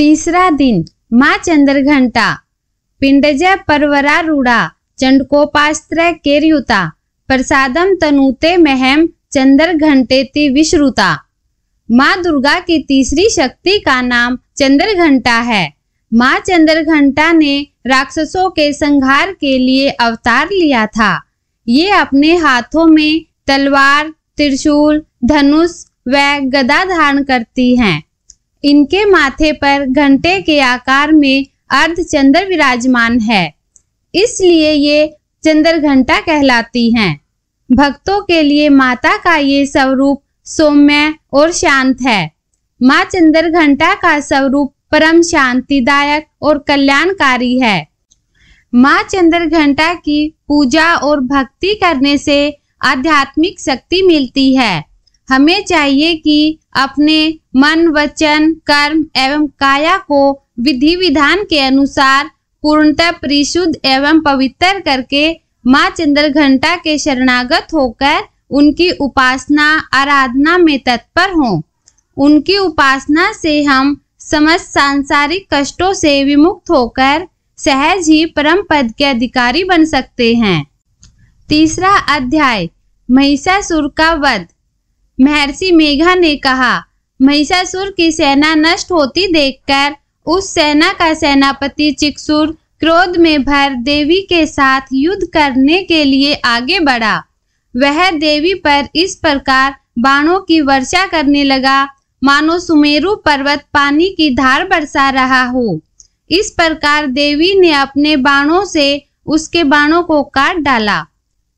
तीसरा दिन माँ चंद्र चंद्रघंटा पिंडजय परवरारूढ़ा चंडकोपास्त्र केरयुता प्रसादम तनुते महम चंद्र घंटे ती विश्रुता माँ दुर्गा की तीसरी शक्ति का नाम चंद्र घंटा है माँ चंद्र घंटा ने राक्षसों के संहार के लिए अवतार लिया था ये अपने हाथों में तलवार त्रिशूल धनुष व गदा धारण करती हैं इनके माथे पर घंटे के आकार में अर्ध चंद्र विराजमान है इसलिए ये चंद्र घंटा कहलाती हैं भक्तों के लिए माता का ये स्वरूप सौम्य और शांत है माँ चंद्र घंटा का स्वरूप परम शांतिदायक और कल्याणकारी है माँ चंद्र घंटा की पूजा और भक्ति करने से आध्यात्मिक शक्ति मिलती है हमें चाहिए कि अपने मन वचन कर्म एवं काया को विधि विधान के अनुसार पूर्णतः परिशुद्ध एवं पवित्र करके माँ चंद्र घंटा के शरणागत होकर उनकी उपासना आराधना में तत्पर हों उनकी उपासना से हम समस्त सांसारिक कष्टों से विमुक्त होकर सहज ही परम पद के अधिकारी बन सकते हैं तीसरा अध्याय महिषासुर का वध महर्षि मेघा ने कहा महिषासुर की सेना नष्ट होती देखकर उस सेना का सेनापति चिकसुर क्रोध में भर देवी के साथ युद्ध करने के लिए आगे बढ़ा वह देवी पर इस प्रकार बाणों की वर्षा करने लगा मानो सुमेरु पर्वत पानी की धार बरसा रहा हो इस प्रकार देवी ने अपने बाणों से उसके बाणों को काट डाला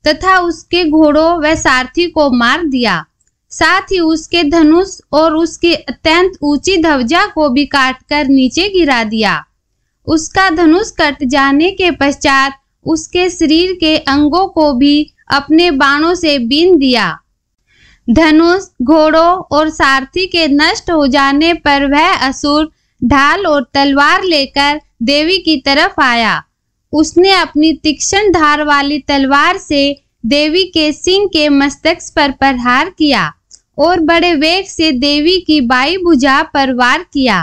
तथा उसके घोड़ों व सारथी को मार दिया साथ ही उसके धनुष और उसकी अत्यंत ऊंची ध्वजा को भी काटकर नीचे गिरा दिया उसका धनुष कट जाने के पश्चात उसके शरीर के अंगों को भी अपने बाणों से बीन दिया धनुष घोड़ों और सारथी के नष्ट हो जाने पर वह असुर ढाल और तलवार लेकर देवी की तरफ आया उसने अपनी तीक्ष्ण धार वाली तलवार से देवी के सिंह के मस्तक पर प्रहार किया और बड़े वेग से देवी की बाई भुजा पर वार किया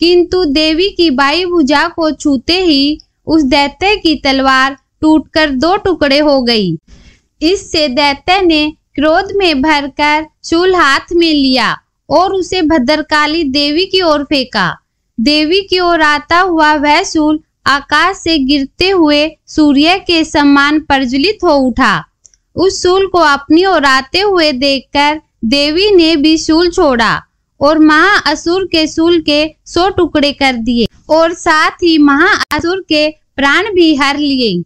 किंतु देवी की बाई भुजा को छूते ही उस दैत्य की तलवार टूटकर दो टुकड़े हो गई इससे दैत्य ने क्रोध में भरकर शूल हाथ में लिया और उसे भद्रकाली देवी की ओर फेंका देवी की ओर आता हुआ वह शूल आकाश से गिरते हुए सूर्य के समान प्रज्वलित हो उठा उस शूल को अपनी ओर आते हुए देखकर देवी ने भी शूल छोड़ा और महाअसुर के शूल के सौ टुकड़े कर दिए और साथ ही महाअसुर के प्राण भी हर लिए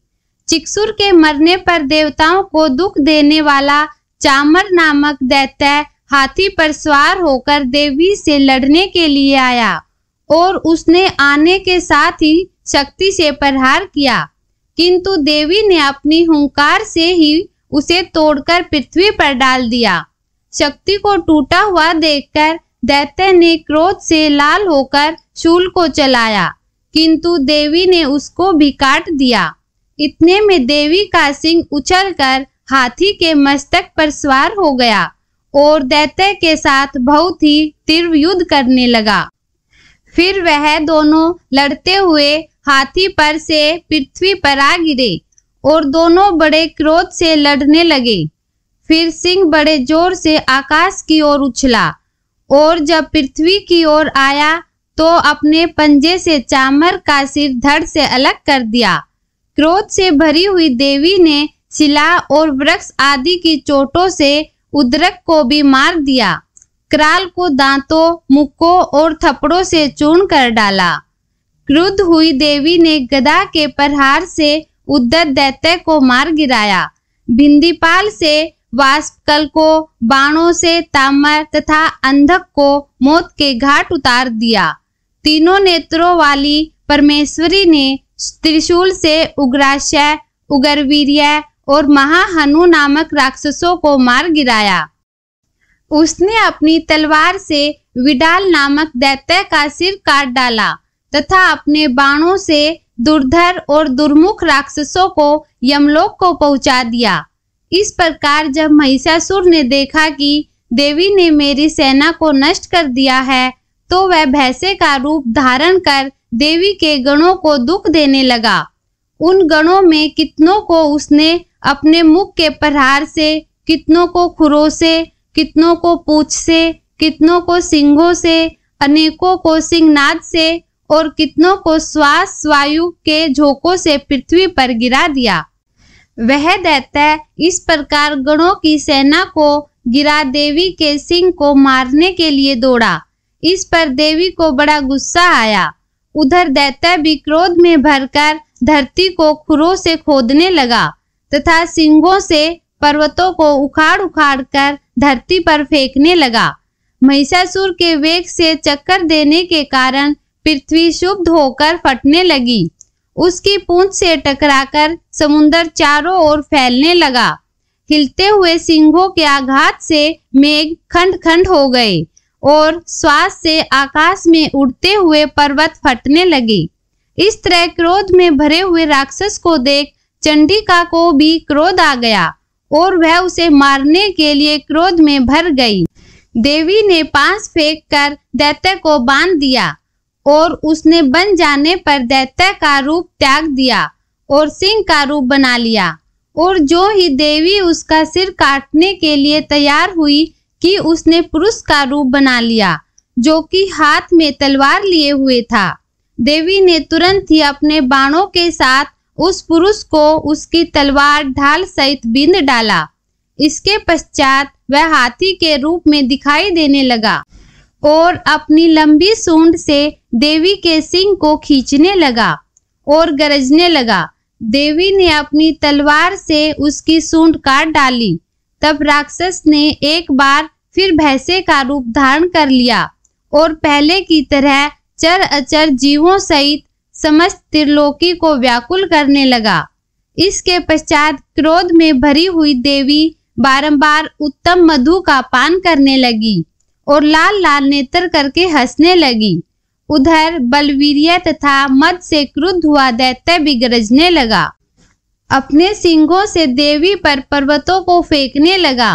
चिक्सुर के मरने पर देवताओं को दुख देने वाला चामर नामक दैत्य हाथी पर सवार होकर देवी से लड़ने के लिए आया और उसने आने के साथ ही शक्ति से प्रहार किया किंतु देवी ने अपनी हुंकार से ही उसे तोड़कर पृथ्वी पर डाल दिया शक्ति को टूटा हुआ देखकर दैत्य ने क्रोध से लाल होकर शूल को चलाया किंतु देवी ने उसको भी काट दिया इतने में देवी का सिंह उछलकर हाथी के मस्तक पर सवार हो गया और दैत्य के साथ बहुत ही तीव्र युद्ध करने लगा फिर वह दोनों लड़ते हुए हाथी पर से पृथ्वी पर आ गिरे और दोनों बड़े क्रोध से लड़ने लगे फिर सिंह बड़े जोर से आकाश की ओर उछला और जब पृथ्वी की ओर आया तो अपने पंजे से चामर का सिर धड़ से अलग कर दिया क्रोध से भरी हुई देवी ने शिला और वृक्ष आदि की चोटों से उदरक को भी मार दिया क्राल को दांतों मुक्कों और थपड़ों से चूर्ण कर डाला क्रुद्ध हुई देवी ने गदा के प्रहार से उद्धत दैत्य को मार गिराया भिंदीपाल से वाष्पकल को बाणों से तामर तथा अंधक को मौत के घाट उतार दिया तीनों नेत्रों वाली परमेश्वरी ने त्रिशूल से उग्राशय उगरवीर्य और महाहनु नामक राक्षसों को मार गिराया उसने अपनी तलवार से विडाल नामक दैत्य का सिर काट डाला तथा अपने बाणों से दुर्धर और दुर्मुख राक्षसों को यमलोक को पहुंचा दिया इस प्रकार जब महिषासुर ने देखा कि देवी ने मेरी सेना को नष्ट कर दिया है तो वह भैंसे का रूप धारण कर देवी के गणों को दुख देने लगा उन गणों में कितनों को उसने अपने मुख के प्रहार से कितनों को खुरो से कितनों को पूछ से कितनों को सिंहों से अनेकों को सिंहनाद से और कितनों को श्वास वायु के झोंकों से पृथ्वी पर गिरा दिया वह दैत्य इस प्रकार गणों की सेना को गिरा देवी के सिंह को मारने के लिए दौड़ा इस पर देवी को बड़ा गुस्सा आया उधर दैत्य भी क्रोध में भरकर धरती को खुरों से खोदने लगा तथा सिंहों से पर्वतों को उखाड़ उखाड़ कर धरती पर फेंकने लगा महिषासुर के वेग से चक्कर देने के कारण पृथ्वी शुभ होकर फटने लगी उसकी पूंछ से टकराकर समुन्दर चारों ओर फैलने लगा हिलते हुए सिंहों के आघात से मेघ खंड खंड हो गए और श्वास से आकाश में उड़ते हुए पर्वत फटने लगी इस तरह क्रोध में भरे हुए राक्षस को देख चंडिका को भी क्रोध आ गया और वह उसे मारने के लिए क्रोध में भर गई देवी ने पांच फेंक कर दैत्य को बांध दिया और उसने बन जाने पर दैत्य का रूप त्याग दिया और सिंह का रूप बना लिया और जो ही देवी उसका सिर काटने के लिए तैयार हुई कि उसने पुरुष का रूप बना लिया जो कि हाथ में तलवार लिए हुए था देवी ने तुरंत ही अपने बाणों के साथ उस पुरुष को उसकी तलवार ढाल सहित बिंद डाला इसके पश्चात वह हाथी के रूप में दिखाई देने लगा और अपनी लंबी सूंड से देवी के सिंह को खींचने लगा और गरजने लगा देवी ने अपनी तलवार से उसकी सूंड काट डाली तब राक्षस ने एक बार फिर भैंसे का रूप धारण कर लिया और पहले की तरह चर अचर जीवों सहित समस्त त्रिलोकी को व्याकुल करने लगा इसके पश्चात क्रोध में भरी हुई देवी बारंबार उत्तम मधु का पान करने लगी और लाल लाल नेत्र करके हंसने लगी उधर बलवीरिया तथा मद से क्रुद्ध हुआ दैत्य भी गरजने लगा अपने सिंगों से देवी पर पर्वतों को फेंकने लगा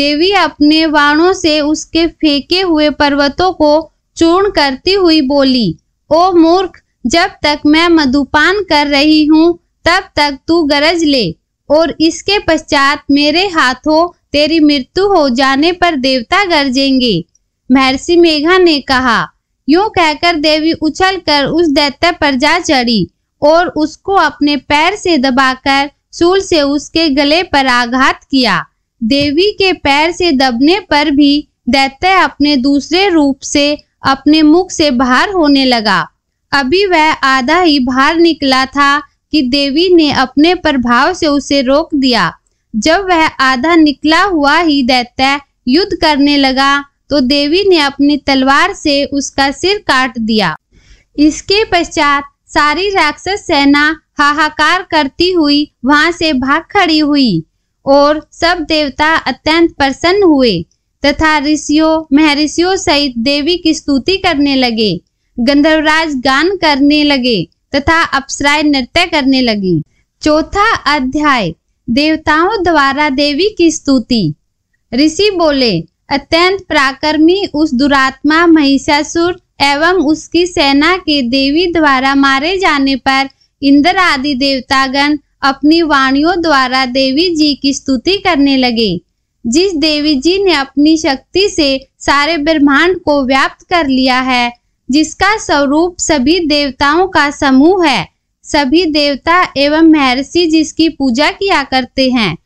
देवी अपने वाणों से उसके फेंके हुए पर्वतों को चूर्ण करती हुई बोली ओ मूर्ख जब तक मैं मधुपान कर रही हूँ तब तक तू गरज ले और इसके पश्चात मेरे हाथों तेरी मृत्यु हो जाने पर देवता गरजेंगे महर्षि मेघा ने कहा यूं कहकर देवी उछलकर उस दैत्य पर जा चढ़ी और उसको अपने पैर से दबाकर सूल से उसके गले पर आघात किया देवी के पैर से दबने पर भी दैत्य अपने दूसरे रूप से अपने मुख से बाहर होने लगा अभी वह आधा ही बाहर निकला था कि देवी ने अपने प्रभाव से उसे रोक दिया जब वह आधा निकला हुआ ही दैत्य युद्ध करने लगा तो देवी ने अपनी तलवार से उसका सिर काट दिया इसके पश्चात सारी राक्षस सेना हाहाकार करती हुई वहां से भाग खड़ी हुई और सब देवता अत्यंत प्रसन्न हुए तथा ऋषियों महर्षियों सहित देवी की स्तुति करने लगे गंधर्वराज गान करने लगे तथा अप्सराएं नृत्य करने लगी चौथा अध्याय देवताओं द्वारा देवी की स्तुति ऋषि बोले अत्यंत पराक्रमी उस दुरात्मा महिषासुर एवं उसकी सेना के देवी द्वारा मारे जाने पर इंद्र आदि देवतागण अपनी वाणियों द्वारा देवी जी की स्तुति करने लगे जिस देवी जी ने अपनी शक्ति से सारे ब्रह्मांड को व्याप्त कर लिया है जिसका स्वरूप सभी देवताओं का समूह है सभी देवता एवं महर्षि जिसकी पूजा किया करते हैं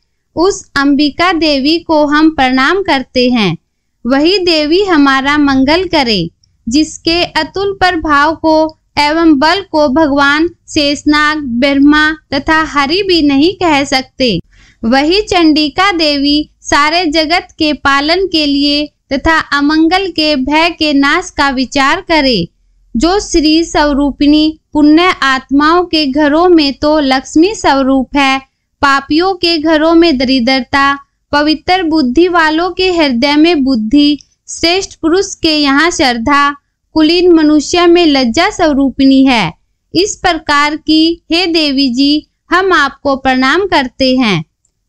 उस अंबिका देवी को हम प्रणाम करते हैं वही देवी हमारा मंगल करे जिसके अतुल प्रभाव को एवं बल को भगवान शेषनाग ब्रह्मा तथा हरि भी नहीं कह सकते वही चंडिका देवी सारे जगत के पालन के लिए तथा अमंगल के भय के नाश का विचार करे जो श्री स्वरूपिणी पुण्य आत्माओं के घरों में तो लक्ष्मी स्वरूप है पापियों के घरों में दरिद्रता पवित्र बुद्धि वालों के हृदय में बुद्धि श्रेष्ठ पुरुष के यहाँ श्रद्धा कुलीन मनुष्य में लज्जा स्वरूपिणी है इस प्रकार की हे देवी जी हम आपको प्रणाम करते हैं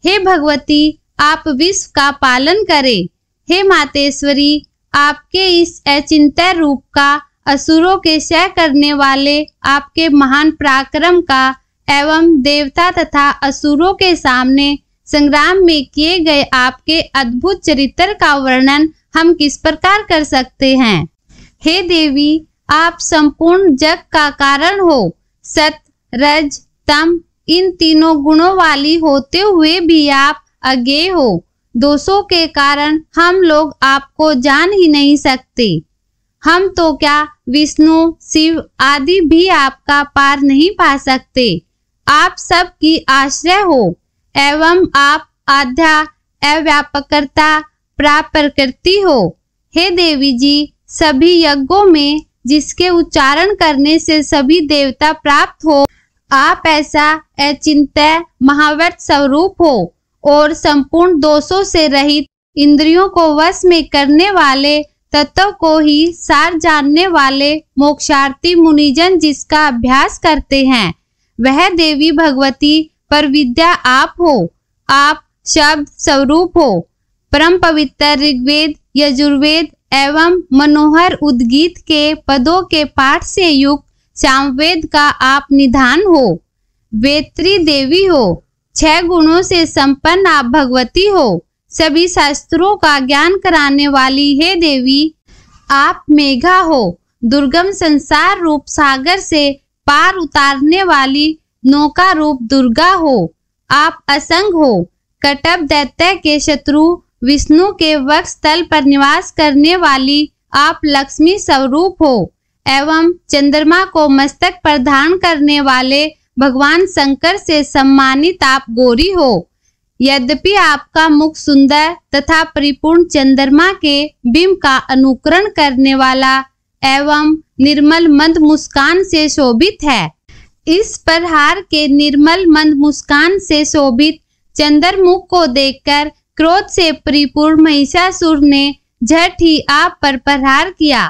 हे भगवती आप विश्व का पालन करें हे मातेश्वरी आपके इस अचिंत्य रूप का असुरों के क्षय करने वाले आपके महान पराक्रम का एवं देवता तथा असुरों के सामने संग्राम में किए गए आपके अद्भुत चरित्र का वर्णन हम किस प्रकार कर सकते हैं हे देवी आप संपूर्ण जग का कारण हो सत रज तम इन तीनों गुणों वाली होते हुए भी आप अज्ञे हो दोषों के कारण हम लोग आपको जान ही नहीं सकते हम तो क्या विष्णु शिव आदि भी आपका पार नहीं पा सकते आप सब की आश्रय हो एवं आप आध्या अव्यापकता प्राप्त हो हे देवी जी सभी यज्ञों में जिसके उच्चारण करने से सभी देवता प्राप्त हो आप ऐसा अचिंत महाव्रत स्वरूप हो और संपूर्ण दोषों से रहित इंद्रियों को वश में करने वाले तत्व को ही सार जानने वाले मोक्षार्थी मुनिजन जिसका अभ्यास करते हैं वह देवी भगवती पर विद्या आप हो आप शब्द स्वरूप हो परम पवित्र ऋग्वेद यजुर्वेद एवं मनोहर उद्गीत के पदों के पाठ से युक्त सामवेद का आप निधान हो वेत्री देवी हो छह गुणों से संपन्न आप भगवती हो सभी शास्त्रों का ज्ञान कराने वाली हे देवी आप मेघा हो दुर्गम संसार रूप सागर से पार उतारने वाली नौका रूप दुर्गा हो आप असंग हो कटब दैत्य के शत्रु विष्णु के वक्ष तल पर निवास करने वाली आप लक्ष्मी स्वरूप हो एवं चंद्रमा को मस्तक पर धारण करने वाले भगवान शंकर से सम्मानित आप गौरी हो यद्यपि आपका मुख सुंदर तथा परिपूर्ण चंद्रमा के बिंब का अनुकरण करने वाला एवं निर्मल मंद मुस्कान से शोभित है इस प्रहार के निर्मल मंद मुस्कान से शोभित चंद्रमुख को देखकर क्रोध से परिपूर्ण महिषासुर ने झट ही आप पर प्रहार किया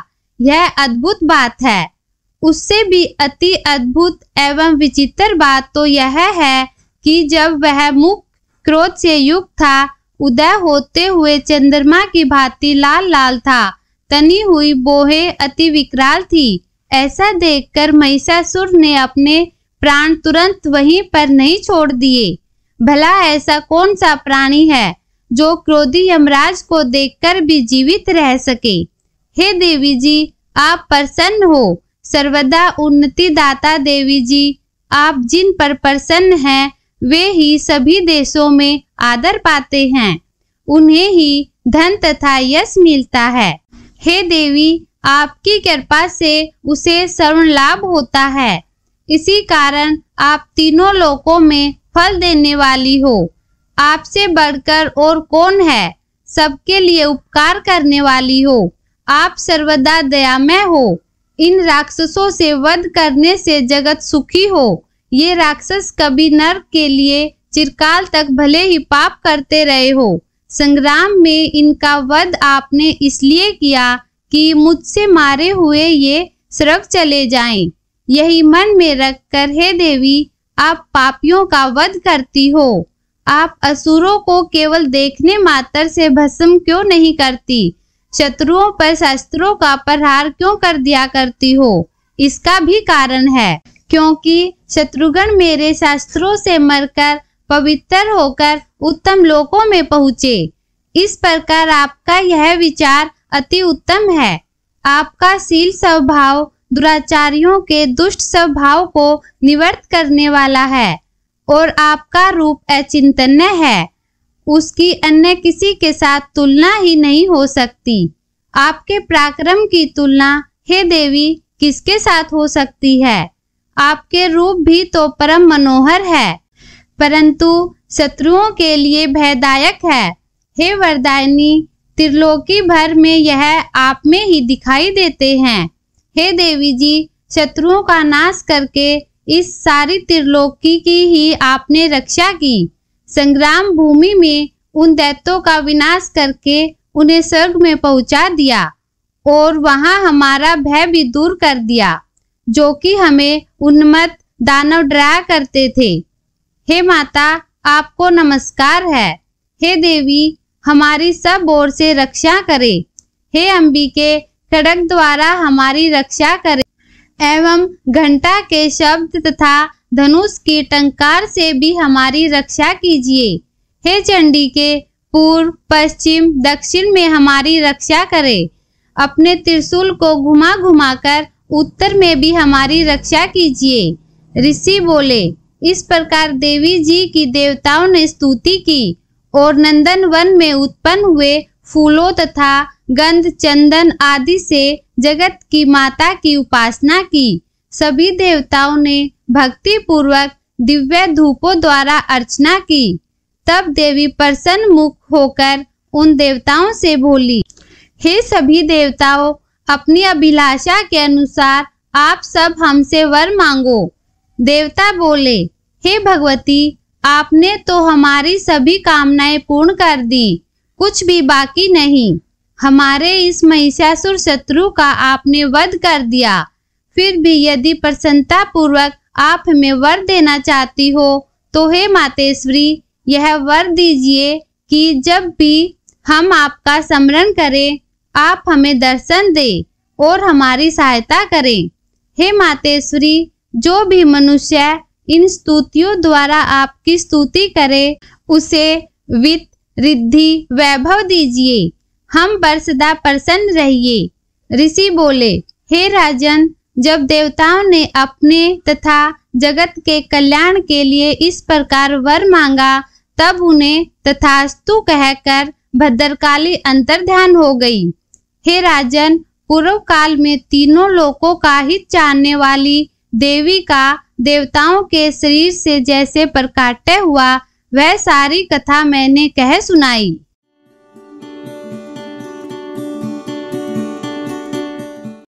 यह अद्भुत बात है उससे भी अति अद्भुत एवं विचित्र बात तो यह है कि जब वह मुख क्रोध से युक्त था उदय होते हुए चंद्रमा की भांति लाल लाल था तनी हुई बोहे अति विकराल थी ऐसा देखकर महिषासुर ने अपने प्राण तुरंत वहीं पर नहीं छोड़ दिए भला ऐसा कौन सा प्राणी है जो क्रोधी यमराज को देखकर भी जीवित रह सके हे देवी जी आप प्रसन्न हो सर्वदा उन्नति दाता देवी जी आप जिन पर प्रसन्न हैं वे ही सभी देशों में आदर पाते हैं उन्हें ही धन तथा यश मिलता है हे देवी आपकी कृपा से उसे सर्व लाभ होता है इसी कारण आप तीनों लोकों में फल देने वाली हो आपसे बढ़कर और कौन है सबके लिए उपकार करने वाली हो आप सर्वदा दयामय हो इन राक्षसों से वध करने से जगत सुखी हो ये राक्षस कभी नर के लिए चिरकाल तक भले ही पाप करते रहे हो संग्राम में इनका वध आपने इसलिए किया कि मुझसे मारे हुए ये स्वर्ग चले जाएं। यही मन में रख कर हे देवी आप पापियों का वध करती हो आप असुरों को केवल देखने मात्र से भस्म क्यों नहीं करती शत्रुओं पर शस्त्रों का प्रहार क्यों कर दिया करती हो इसका भी कारण है क्योंकि शत्रुघ्न मेरे शास्त्रों से मरकर पवित्र होकर उत्तम लोकों में पहुंचे इस प्रकार आपका यह विचार अति उत्तम है आपका शील स्वभाव दुराचारियों के दुष्ट स्वभाव को निवर्त करने वाला है और आपका रूप अचिंतन्य है उसकी अन्य किसी के साथ तुलना ही नहीं हो सकती आपके पराक्रम की तुलना हे देवी किसके साथ हो सकती है आपके रूप भी तो परम मनोहर है परंतु शत्रुओं के लिए भयदायक है हे वरदायनी त्रिलोकी भर में यह आप में ही दिखाई देते हैं हे देवी जी शत्रुओं का नाश करके इस सारी त्रिलोकी की ही आपने रक्षा की संग्राम भूमि में उन दैत्यों का विनाश करके उन्हें स्वर्ग में पहुंचा दिया और वहां हमारा भय भी दूर कर दिया जो कि हमें उन्मत दानव डराया करते थे हे माता आपको नमस्कार है हे देवी हमारी सब ओर से रक्षा करे हे अंबिके खड़क द्वारा हमारी रक्षा करे एवं घंटा के शब्द तथा धनुष की टंकार से भी हमारी रक्षा कीजिए हे चंडी के पूर्व पश्चिम दक्षिण में हमारी रक्षा करे अपने त्रिशूल को घुमा घुमाकर उत्तर में भी हमारी रक्षा कीजिए ऋषि बोले इस प्रकार देवी जी की देवताओं ने स्तुति की और नंदन वन में उत्पन्न हुए फूलों तथा गंध चंदन आदि से जगत की माता की उपासना की सभी देवताओं ने भक्ति पूर्वक दिव्य धूपों द्वारा अर्चना की तब देवी प्रसन्न मुख होकर उन देवताओं से बोली हे सभी देवताओं अपनी अभिलाषा के अनुसार आप सब हमसे वर मांगो देवता बोले हे भगवती आपने तो हमारी सभी कामनाएं पूर्ण कर दी कुछ भी बाकी नहीं हमारे इस महिषासुर शत्रु का आपने वध कर दिया फिर भी यदि प्रसन्नता पूर्वक आप हमें वर देना चाहती हो तो हे मातेश्वरी यह वर दीजिए कि जब भी हम आपका स्मरण करें आप हमें दर्शन दे और हमारी सहायता करें हे मातेश्वरी जो भी मनुष्य इन स्तुतियों द्वारा आपकी स्तुति करे उसे वित्त रिद्धि वैभव दीजिए हम पर सदा प्रसन्न रहिए ऋषि बोले हे राजन जब देवताओं ने अपने तथा जगत के कल्याण के लिए इस प्रकार वर मांगा तब उन्हें तथास्तु कहकर भद्रकाली अंतर्ध्यान हो गई हे राजन पूर्व काल में तीनों लोकों का हित जानने वाली देवी का देवताओं के शरीर से जैसे प्रकाट्य हुआ वह सारी कथा मैंने कह सुनाई